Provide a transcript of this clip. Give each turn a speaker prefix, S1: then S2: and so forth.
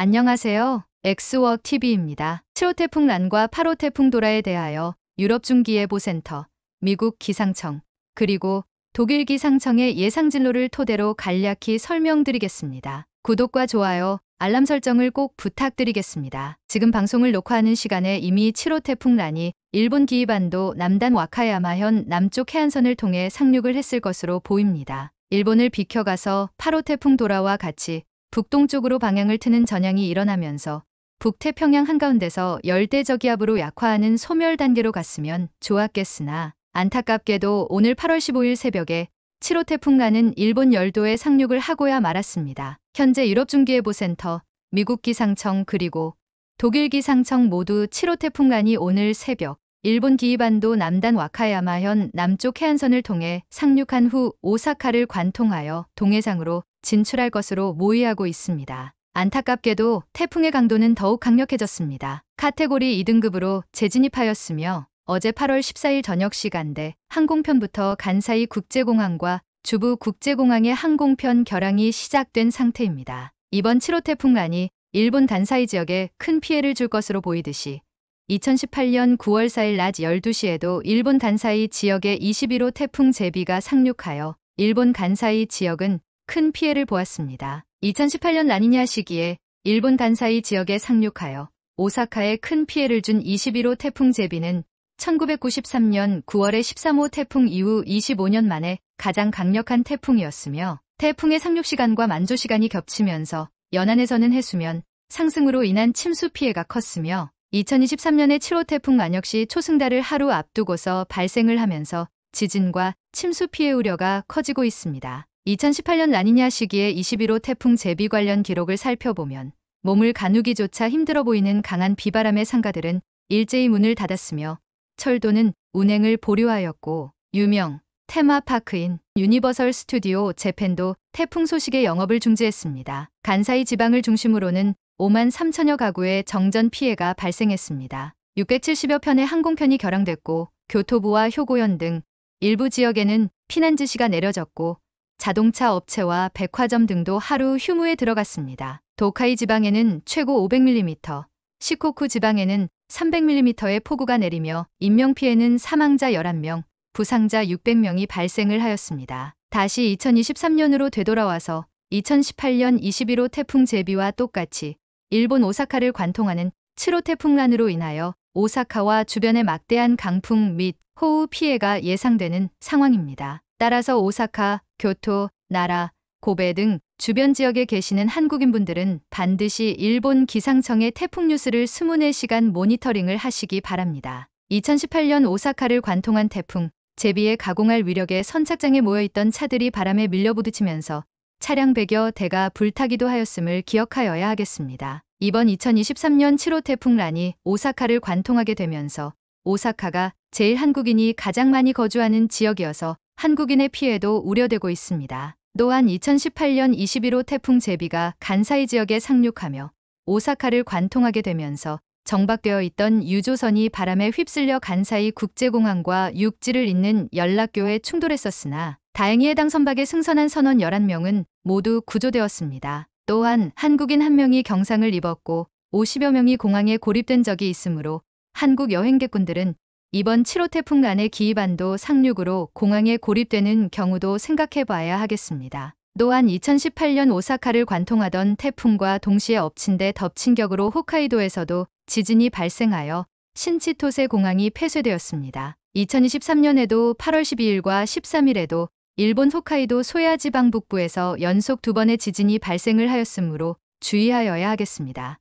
S1: 안녕하세요. 엑스워크 TV입니다. 7호 태풍 란과 8호 태풍 도라에 대하여 유럽 중기예보센터, 미국 기상청, 그리고 독일 기상청의 예상 진로를 토대로 간략히 설명드리겠습니다. 구독과 좋아요, 알람 설정을 꼭 부탁드리겠습니다. 지금 방송을 녹화하는 시간에 이미 7호 태풍 란이 일본 기이반도 남단 와카야마현 남쪽 해안선을 통해 상륙을 했을 것으로 보입니다. 일본을 비켜가서 8호 태풍 도라와 같이 북동쪽으로 방향을 트는 전향이 일어나면서 북태평양 한가운데서 열대저기압으로 약화하는 소멸 단계로 갔으면 좋았겠으나 안타깝게도 오늘 8월 15일 새벽에 7호 태풍가는 일본 열도에 상륙을 하고야 말았습니다. 현재 유럽중기예보센터, 미국 기상청 그리고 독일 기상청 모두 7호 태풍간이 오늘 새벽 일본 기이반도 남단 와카야마현 남쪽 해안선을 통해 상륙한 후 오사카를 관통하여 동해상으로 진출할 것으로 모의하고 있습니다. 안타깝게도 태풍의 강도는 더욱 강력해졌습니다. 카테고리 2등급으로 재진입하였으며 어제 8월 14일 저녁 시간대 항공편부터 간사이 국제공항과 주부 국제공항의 항공편 결항이 시작된 상태입니다. 이번 7호 태풍란이 일본 간사이 지역에 큰 피해를 줄 것으로 보이듯이 2018년 9월 4일 낮 12시에도 일본 간사이 지역에 21호 태풍 제비가 상륙하여 일본 간사이 지역은 큰 피해를 보았습니다. 2018년 라니냐 시기에 일본 단사이 지역에 상륙하여 오사카에 큰 피해를 준 21호 태풍 제비는 1993년 9월의 13호 태풍 이후 25년 만에 가장 강력한 태풍이었으며 태풍의 상륙 시간과 만조 시간이 겹치면서 연안에서는 해수면 상승으로 인한 침수 피해가 컸으며 2023년에 7호 태풍 안 역시 초승달을 하루 앞두고서 발생을 하면서 지진과 침수 피해 우려가 커지고 있습니다. 2018년 라니냐 시기에 21호 태풍 제비 관련 기록을 살펴보면 몸을 가누기조차 힘들어 보이는 강한 비바람의 상가들은 일제히 문을 닫았으며 철도는 운행을 보류하였고 유명 테마파크인 유니버설 스튜디오 재팬도 태풍 소식의 영업을 중지했습니다. 간사이 지방을 중심으로는 5만 3천여 가구의 정전 피해가 발생했습니다. 670여 편의 항공편이 결항됐고 교토부와 효고현 등 일부 지역에는 피난 지시가 내려졌고 자동차 업체와 백화점 등도 하루 휴무에 들어갔습니다. 도카이 지방에는 최고 500mm, 시코쿠 지방에는 300mm의 폭우가 내리며 인명피해는 사망자 11명, 부상자 600명이 발생을 하였습니다. 다시 2023년으로 되돌아와서 2018년 21호 태풍 제비와 똑같이 일본 오사카를 관통하는 7호 태풍란으로 인하여 오사카와 주변의 막대한 강풍 및 호우 피해가 예상되는 상황입니다. 따라서 오사카, 교토, 나라, 고베 등 주변 지역에 계시는 한국인분들은 반드시 일본 기상청의 태풍 뉴스를 24시간 모니터링을 하시기 바랍니다. 2018년 오사카를 관통한 태풍 제비의 가공할 위력에 선착장에 모여있던 차들이 바람에 밀려 부딪히면서 차량 100여 대가 불타기도 하였음을 기억하여야 하겠습니다. 이번 2023년 7호 태풍 란이 오사카를 관통하게 되면서 오사카가 제일 한국인이 가장 많이 거주하는 지역이어서 한국인의 피해도 우려되고 있습니다. 또한 2018년 21호 태풍 제비가 간사이 지역에 상륙하며 오사카를 관통하게 되면서 정박되어 있던 유조선이 바람에 휩쓸려 간사이 국제공항과 육지를 잇는 연락교에 충돌했었으나 다행히 해당 선박에 승선한 선원 11명은 모두 구조되었습니다. 또한 한국인 한 명이 경상을 입었고 50여 명이 공항에 고립된 적이 있으므로 한국 여행객분들은 이번 7호 태풍 간의 기이반도 상륙으로 공항에 고립되는 경우도 생각해 봐야 하겠습니다. 또한 2018년 오사카를 관통하던 태풍과 동시에 엎친 데 덮친 격으로 홋카이도에서도 지진이 발생하여 신치토세 공항이 폐쇄되었습니다. 2023년에도 8월 12일과 13일에도 일본 홋카이도 소야 지방 북부에서 연속 두 번의 지진이 발생을 하였으므로 주의하여야 하겠습니다.